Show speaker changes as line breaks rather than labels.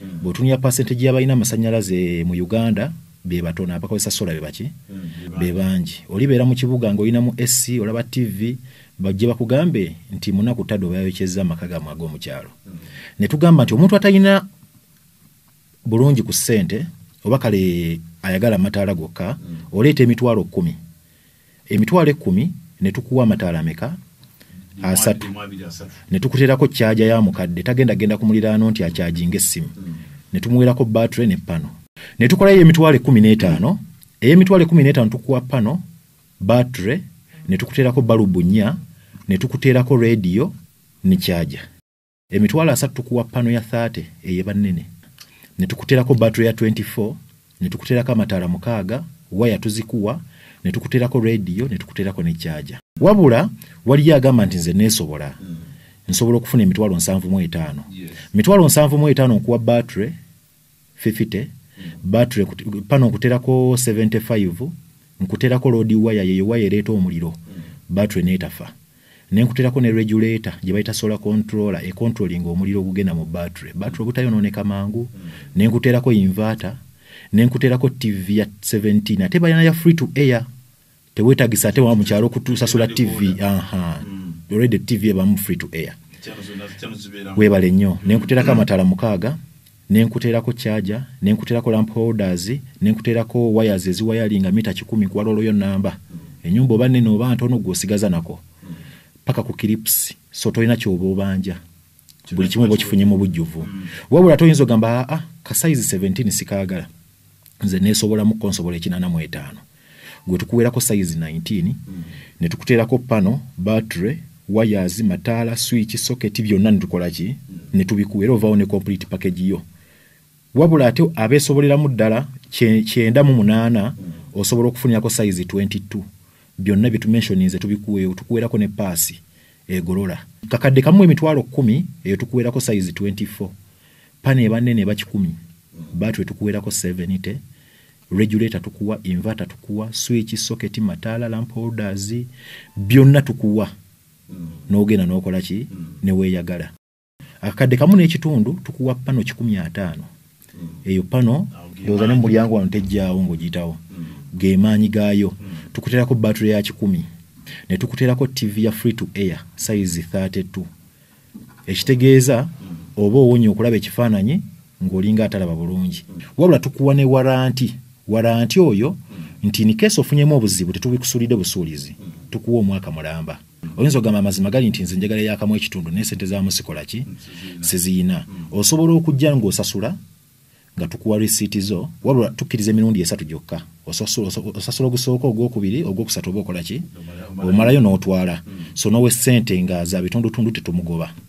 mm. bwetunya pasentage yabalina amasanyalaze mu uganda bebatono abakozesa sola bebaki mm. bebangi olibeera mukibuga ngaolinamu sc olaba tv bajje bakugambe nti munaku tado bayokyeza amaka gamwe agomukyalo mm. netugamba nti omuntu atalina bulungi ku sente oba kale ayagala amataala gokka mm. oleeta emitwalo kumi emitwalo ekumi netukuwa amataala ameka asatu ne tukuteerako kyaja ya mukadde tagenda genda ku muliraano nti akyajinga essimu hmm. ne tumuwerako batule ne pano ne tukolayo emitwalo ekumi n'etaano ey'emitwalo ekumi n'etaano tukuwa pano batule ne tukuteerako balubu nnya ne tukuteerako rediyo ne kyaja emitwalo asatu tukuwa pano ya thate eye bannene ne tukuteerako batule ya 24 ne tukuteerako amataala mukaaga waya tuzikuwa netukuterako rediyo netukuterako nekyaja wabula waliyo agamba nti nze nesobola nsobola okufuna emitwalo nsanvu mu etaano mitwalo nsanvu mu etaano okuwa batre fifite batre pano nkuterako 75 nkuterako lodi waya yeyowaya ereeta omuliro batre netafa nenkuterako ne regulator gye bayita sola controller econtrolinga omuliro ogugenda mu batre batre obutayonooneka mangu nenkuterako invata nenkuterako tv ya 17 ate bayana ya free to air tewetagisa ate waa mukyalo okutusasula tv olwedde mm. tv ebamu free to air webale nnyo nenkuterako mm. amatala mukaaga nenkuterako kyaja nenkuterako lamp holders nenkuterako wires eziwayalinga mita kikumi kuwala olwoyo namba enyumba oba nene oba ntono gwosigaza nako paka ku kirips so tolina kyoba obanja buli kimu oba okifunye mu bujjuvu mm. wabula toyinza ogamba aa kasaizi 17 sikaagala nze nesobolamu konsobola ekinana mu etaano gwe tukuwerako sayizi 19 mm. ne tukuteerako pano battery wayazi mataala switch soketi byonna ne tukolaki mm. ne tubikuwa era ovaawo ne complete package yo wabula ate abeesoboleramu ddala kyenda mu munaana osobola okufunirako sayizi 22 byonna bye tumensioninze tubikuweewo tukuwerako ne paasi egolola kakadde kamu emitwalo kkumi eyo tukuwerako sayizi 24 pana eba nene eba kikumi batwe tukuwerako 7 te regulator tukuwa inverter tukuwa switch socket matala lamp holders byonna tukuwa mm. nogenda nokola ki mm. neweyagala akakadde kamu n'ekitundu tukuwa pano kikumi ataano mm. eyo pano ndowooza nemulyango wano tejjaawo ngaogiyitawo mm. gemaanyi gaayo mm. tukuteerako battery ya kikumi ne tukuteerako tv ya free to air size 3tt ekitegeeza mm. oba owonye okulaba ekifaananyi ng'olinga atalaba bulungi mm. wabula tukuwa ne waranti wala nti oyo nti nikeesi ofunyemu obuzibu tetubikusuulidde busuulizi tukuwa omwaka mulamba oyinza ogamba amazima gali nti nze njagala yakamu ekitundu naye sente zamu sikola ki siziina osobola okujja ngaosasula nga tukuwa resiiti zo wabula tukkiriza emirundi esatu gyokka osasula ogusooka ogwokubiri ogwokusatu oba okolaki omalayo n'otwala so nowe sente nga za bitundutundu tetumugoba